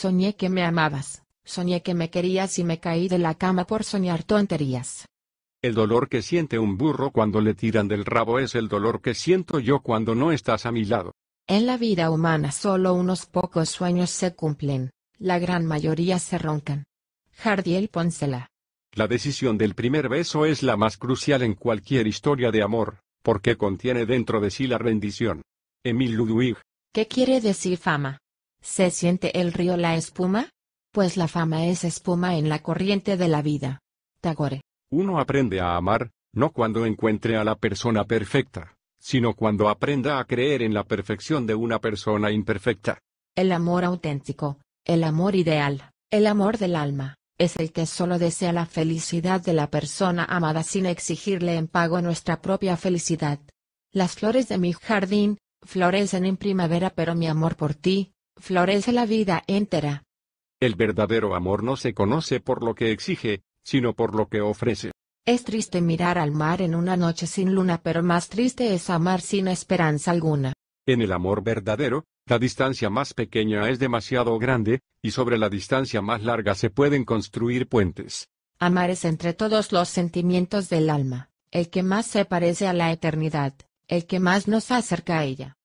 Soñé que me amabas, soñé que me querías y me caí de la cama por soñar tonterías. El dolor que siente un burro cuando le tiran del rabo es el dolor que siento yo cuando no estás a mi lado. En la vida humana solo unos pocos sueños se cumplen, la gran mayoría se roncan. Jardiel Poncela. La decisión del primer beso es la más crucial en cualquier historia de amor, porque contiene dentro de sí la rendición. Emil Ludwig. ¿Qué quiere decir fama? ¿Se siente el río la espuma? Pues la fama es espuma en la corriente de la vida. Tagore. Uno aprende a amar, no cuando encuentre a la persona perfecta, sino cuando aprenda a creer en la perfección de una persona imperfecta. El amor auténtico, el amor ideal, el amor del alma, es el que solo desea la felicidad de la persona amada sin exigirle en pago nuestra propia felicidad. Las flores de mi jardín, florecen en primavera pero mi amor por ti, florece la vida entera. El verdadero amor no se conoce por lo que exige, sino por lo que ofrece. Es triste mirar al mar en una noche sin luna, pero más triste es amar sin esperanza alguna. En el amor verdadero, la distancia más pequeña es demasiado grande, y sobre la distancia más larga se pueden construir puentes. Amar es entre todos los sentimientos del alma, el que más se parece a la eternidad, el que más nos acerca a ella.